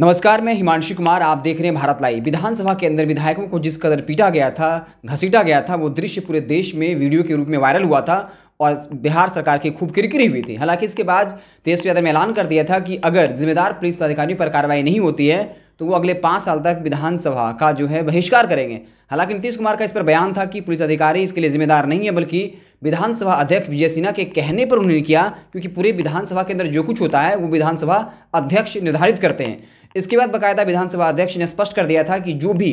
नमस्कार मैं हिमांशु कुमार आप देख रहे हैं भारत लाइव विधानसभा के अंदर विधायकों को जिस कदर पीटा गया था घसीटा गया था वो दृश्य पूरे देश में वीडियो के रूप में वायरल हुआ था और बिहार सरकार की खूब किरकिरी हुई थी हालांकि इसके बाद तेजस्वी यादव ने ऐलान कर दिया था कि अगर जिम्मेदार पुलिस पदाधिकारियों पर कार्रवाई नहीं होती है तो वो अगले पाँच साल तक विधानसभा का जो है बहिष्कार करेंगे हालांकि नीतीश कुमार का इस पर बयान था कि पुलिस अधिकारी इसके लिए जिम्मेदार नहीं है बल्कि विधानसभा अध्यक्ष विजय सिन्हा के कहने पर उन्होंने किया क्योंकि पूरे विधानसभा के अंदर जो कुछ होता है वो विधानसभा अध्यक्ष निर्धारित करते हैं इसके बाद बाकायदा विधानसभा अध्यक्ष ने स्पष्ट कर दिया था कि जो भी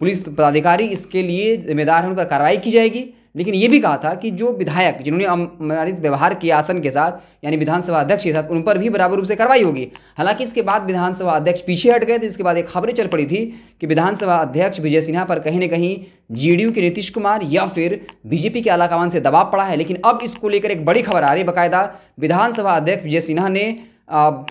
पुलिस पदाधिकारी इसके लिए जिम्मेदार हैं उन पर कार्रवाई की जाएगी लेकिन ये भी कहा था कि जो विधायक जिन्होंने अमानित व्यवहार किया आसन के साथ यानी विधानसभा अध्यक्ष के साथ उन पर भी बराबर रूप से कार्रवाई होगी हालांकि इसके बाद विधानसभा अध्यक्ष पीछे हट गए थे इसके बाद एक खबरें चल पड़ी थी कि विधानसभा अध्यक्ष विजय सिन्हा पर कहीं ना कहीं जेडीयू के नीतीश कुमार या फिर बीजेपी के आलाकमान से दबाव पड़ा है लेकिन अब इसको लेकर एक बड़ी खबर आ रही है बाकायदा विधानसभा अध्यक्ष विजय सिन्हा ने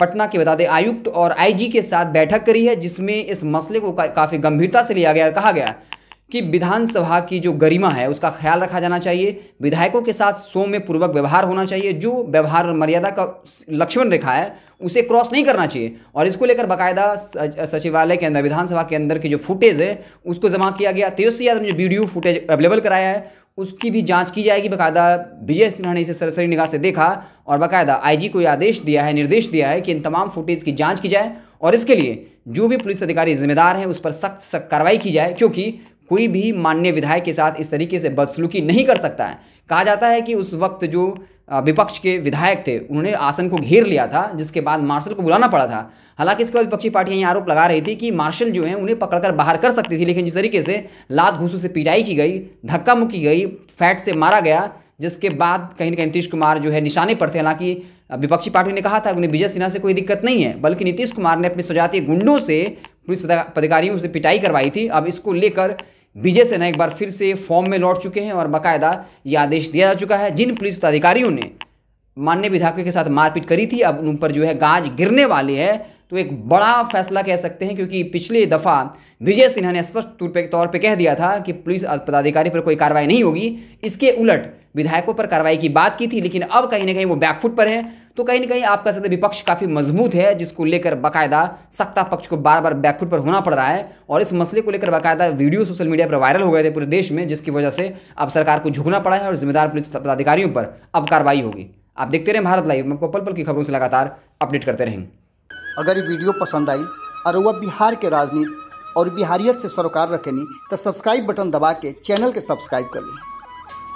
पटना के बता दें आयुक्त और आईजी के साथ बैठक करी है जिसमें इस मसले को का, काफ़ी गंभीरता से लिया गया और कहा गया कि विधानसभा की जो गरिमा है उसका ख्याल रखा जाना चाहिए विधायकों के साथ में पूर्वक व्यवहार होना चाहिए जो व्यवहार मर्यादा का लक्ष्मण रेखा है उसे क्रॉस नहीं करना चाहिए और इसको लेकर बाकायदा सचिवालय के अंदर विधानसभा के अंदर की जो फुटेज है उसको जमा किया गया तेजस्वी यादव ने जो वीडियो फुटेज अवेलेबल कराया है उसकी भी जांच की जाएगी बाकायदा विजय सिन्हा ने इसे सरसरी निगाह से देखा और बाकायदा आईजी को आदेश दिया है निर्देश दिया है कि इन तमाम फुटेज की जांच की जाए और इसके लिए जो भी पुलिस अधिकारी जिम्मेदार हैं उस पर सख्त सख्त कार्रवाई की जाए क्योंकि कोई भी मान्य विधायक के साथ इस तरीके से बदसलूकी नहीं कर सकता है कहा जाता है कि उस वक्त जो विपक्ष के विधायक थे उन्होंने आसन को घेर लिया था जिसके बाद मार्शल को बुलाना पड़ा था हालांकि इसके बाद विपक्षी पार्टियां ये आरोप लगा रही थी कि मार्शल जो है उन्हें पकड़कर बाहर कर सकती थी लेकिन जिस तरीके से लात घूसू से पिटाई की गई धक्का मुक्की गई फैट से मारा गया जिसके बाद कहीं ना कहीं नीतीश कुमार जो है निशाने पर थे हालांकि विपक्षी पार्टी ने कहा था उन्हें विजय सिन्हा से कोई दिक्कत नहीं है बल्कि नीतीश कुमार ने अपने स्वजातीय गुंडों से पुलिस पदाधिकारियों से पिटाई करवाई थी अब इसको लेकर विजय सेना एक बार फिर से फॉर्म में लौट चुके हैं और बाकायदा ये आदेश दिया जा चुका है जिन पुलिस पदाधिकारियों ने मान्य विधायकों के साथ मारपीट करी थी अब उन पर जो है गाज गिरने वाली है तो एक बड़ा फैसला कह सकते हैं क्योंकि पिछले दफ़ा विजय सिन्हा ने स्पष्ट तौर पर तौर पर कह दिया था कि पुलिस पदाधिकारी पर कोई कार्रवाई नहीं होगी इसके उलट विधायकों पर कार्रवाई की बात की थी लेकिन अब कहीं ना कहीं वो बैकफुट पर हैं तो कहीं ना कहीं आपका सदर विपक्ष काफ़ी मजबूत है जिसको लेकर बाकायदा सत्ता पक्ष को बार बार बैकफुट पर होना पड़ रहा है और इस मसले को लेकर बाकायदा वीडियो सोशल मीडिया पर वायरल हो गए थे पूरे देश में जिसकी वजह से अब सरकार को झुकना पड़ा है और जिम्मेदार पुलिस पदाधिकारियों पर अब कार्रवाई होगी आप देखते रहें भारत लाइव में पल पल की खबरों से लगातार अपडेट करते रहेंगे अगर ये वीडियो पसंद आई और वह बिहार के राजनीति और बिहारियत से सरोकार नहीं तो सब्सक्राइब बटन दबा के चैनल के सब्सक्राइब कर लें